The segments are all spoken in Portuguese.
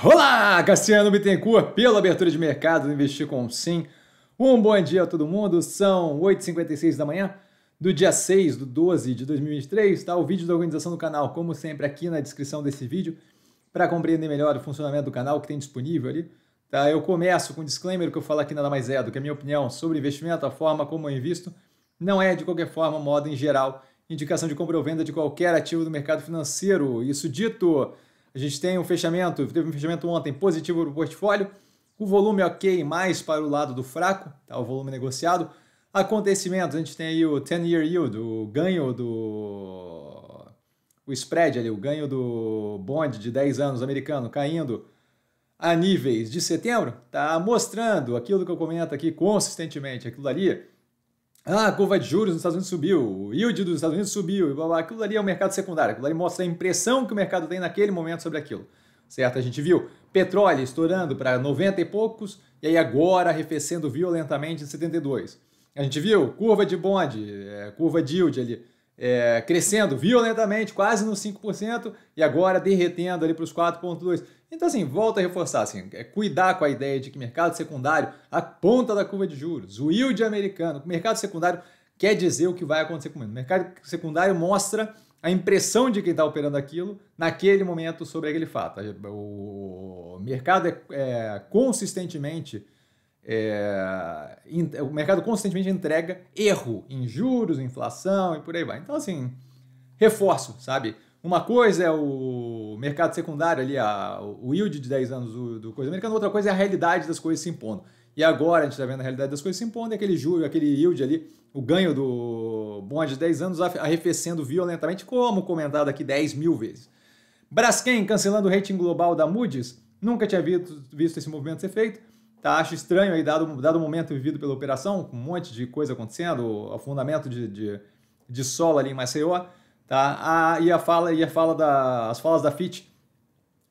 Olá, Cassiano Bittencourt, pela abertura de mercado do Investir com Sim. Um bom dia a todo mundo, são 8h56 da manhã do dia 6 do 12 de 2023. Está o vídeo da organização do canal, como sempre, aqui na descrição desse vídeo, para compreender melhor o funcionamento do canal que tem disponível ali. Tá, eu começo com um disclaimer que eu falo aqui nada mais é do que a minha opinião sobre investimento, a forma como eu invisto, não é de qualquer forma, modo em geral, indicação de compra ou venda de qualquer ativo do mercado financeiro. Isso dito, a gente tem um fechamento, teve um fechamento ontem positivo para o portfólio, o volume ok, mais para o lado do fraco, tá? o volume negociado. Acontecimentos, a gente tem aí o 10-year yield, o ganho do... o spread ali, o ganho do bond de 10 anos americano caindo a níveis de setembro, tá mostrando aquilo que eu comento aqui consistentemente, aquilo ali ah, a curva de juros nos Estados Unidos subiu, o yield dos Estados Unidos subiu, e blá, blá. aquilo ali é o mercado secundário, aquilo ali mostra a impressão que o mercado tem naquele momento sobre aquilo, certo? A gente viu petróleo estourando para 90 e poucos, e aí agora arrefecendo violentamente em 72. A gente viu curva de bonde, é, curva de yield ali, é, crescendo violentamente, quase nos 5%, e agora derretendo ali para os 4,2%. Então, assim, volta a reforçar, assim, é cuidar com a ideia de que mercado secundário, a ponta da curva de juros, o yield americano, mercado secundário quer dizer o que vai acontecer com o mercado secundário mostra a impressão de quem está operando aquilo naquele momento sobre aquele fato. O mercado é, é consistentemente é, o mercado constantemente entrega erro em juros, inflação e por aí vai. Então, assim, reforço, sabe? Uma coisa é o mercado secundário ali, a, o yield de 10 anos do, do coisa americana, outra coisa é a realidade das coisas se impondo. E agora a gente está vendo a realidade das coisas se impondo, e é aquele juro, aquele yield ali, o ganho do bonde de 10 anos arrefecendo violentamente, como comentado aqui 10 mil vezes. Braskem cancelando o rating global da Moody's, nunca tinha visto, visto esse movimento ser feito Tá, acho estranho aí, dado, dado o momento vivido pela operação, com um monte de coisa acontecendo, afundamento de, de, de solo ali em Maceió, tá? A, e a fala, e a fala da, as falas da FIT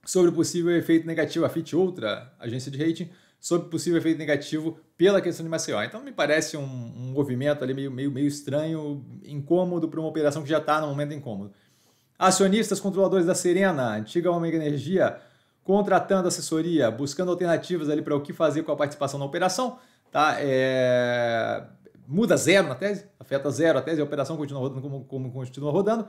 sobre o possível efeito negativo, a FIT, outra agência de rating, sobre possível efeito negativo pela questão de Maceió. Então me parece um, um movimento ali meio, meio, meio estranho, incômodo para uma operação que já está no momento incômodo. Acionistas controladores da Serena, antiga Omega Energia, contratando assessoria, buscando alternativas ali para o que fazer com a participação na operação, tá? É... Muda zero na tese, afeta zero a tese, a operação continua rodando como, como continua rodando.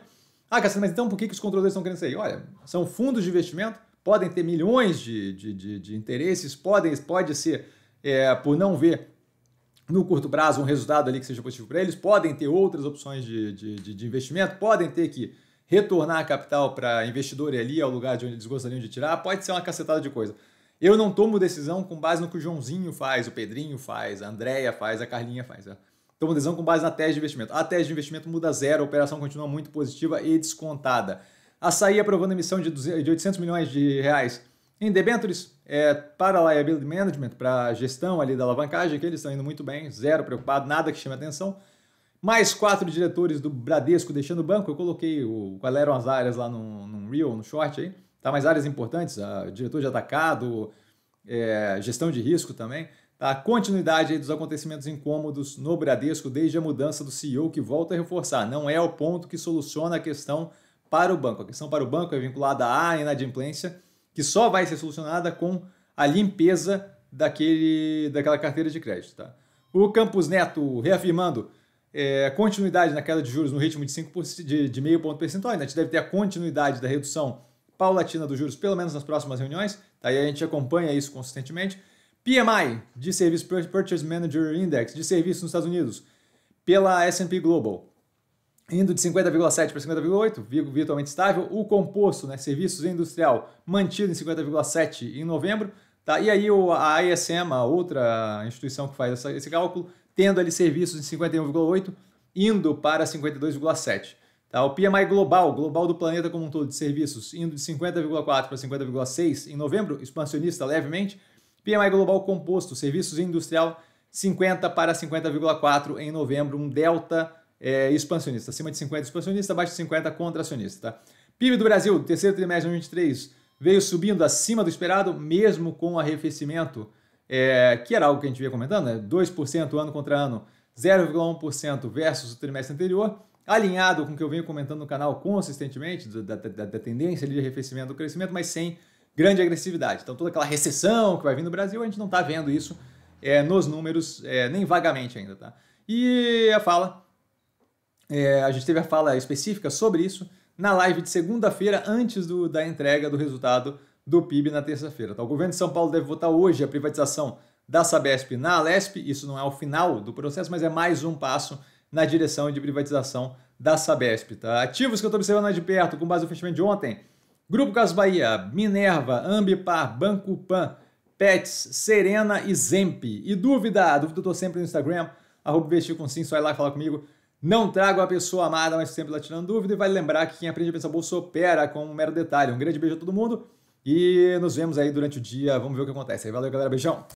Ah, Cassino, mas então por que, que os controladores estão querendo sair? Olha, são fundos de investimento, podem ter milhões de, de, de, de interesses, podem, pode ser, é, por não ver no curto prazo um resultado ali que seja positivo para eles, podem ter outras opções de, de, de investimento, podem ter que retornar a capital para investidor e ali ao lugar de onde eles gostariam de tirar, pode ser uma cacetada de coisa. Eu não tomo decisão com base no que o Joãozinho faz, o Pedrinho faz, a Andrea faz, a Carlinha faz. Né? Tomo decisão com base na tese de investimento. A tese de investimento muda zero, a operação continua muito positiva e descontada. Açaí aprovando emissão de 800 milhões de reais em debêntures é, para liability management, para a gestão ali da alavancagem, que eles estão indo muito bem, zero preocupado, nada que chame atenção mais quatro diretores do Bradesco deixando o banco. Eu coloquei o, qual eram as áreas lá no no real no short aí. Tá, mais áreas importantes, a, diretor de atacado, é, gestão de risco também. Tá, continuidade dos acontecimentos incômodos no Bradesco desde a mudança do CEO, que volta a reforçar, não é o ponto que soluciona a questão para o banco. A questão para o banco é vinculada à inadimplência, que só vai ser solucionada com a limpeza daquele, daquela carteira de crédito. Tá? O Campos Neto reafirmando é, continuidade na queda de juros no ritmo de 5%, de, de meio ponto percentual, ainda né? a gente deve ter a continuidade da redução paulatina dos juros, pelo menos nas próximas reuniões, daí tá? a gente acompanha isso consistentemente. PMI, de serviço Purchase Manager Index, de serviços nos Estados Unidos, pela S&P Global, indo de 50,7 para 50,8, virtualmente estável. O composto, né, serviços industrial, mantido em 50,7 em novembro. Tá? E aí a ISM, a outra instituição que faz esse cálculo, tendo ali serviços de 51,8 indo para 52,7. Tá? O PMI global, global do planeta como um todo de serviços, indo de 50,4 para 50,6 em novembro, expansionista levemente. PMI global composto, serviços industrial 50 para 50,4 em novembro, um delta é, expansionista, acima de 50 expansionista, abaixo de 50 contracionista. Tá? PIB do Brasil, terceiro trimestre de 2023, veio subindo acima do esperado, mesmo com o arrefecimento é, que era algo que a gente vinha comentando, né? 2% ano contra ano, 0,1% versus o trimestre anterior, alinhado com o que eu venho comentando no canal consistentemente, da, da, da tendência de arrefecimento do crescimento, mas sem grande agressividade. Então, toda aquela recessão que vai vir no Brasil, a gente não está vendo isso é, nos números, é, nem vagamente ainda. Tá? E a fala, é, a gente teve a fala específica sobre isso na live de segunda-feira, antes do, da entrega do resultado do PIB na terça-feira. Tá? O governo de São Paulo deve votar hoje a privatização da Sabesp na Alesp. Isso não é o final do processo, mas é mais um passo na direção de privatização da Sabesp. Tá? Ativos que eu estou observando de perto, com base no fechamento de ontem. Grupo Casas Bahia, Minerva, Ambipar, Banco Pan, Pets, Serena e Zemp. E dúvida? Dúvida eu estou sempre no Instagram, investir com sim, só ir lá falar comigo. Não trago a pessoa amada, mas sempre lá tirando dúvida. E vai vale lembrar que quem aprende a pensar bolsa opera com um mero detalhe. Um grande beijo a todo mundo. E nos vemos aí durante o dia. Vamos ver o que acontece. Valeu, galera. Beijão.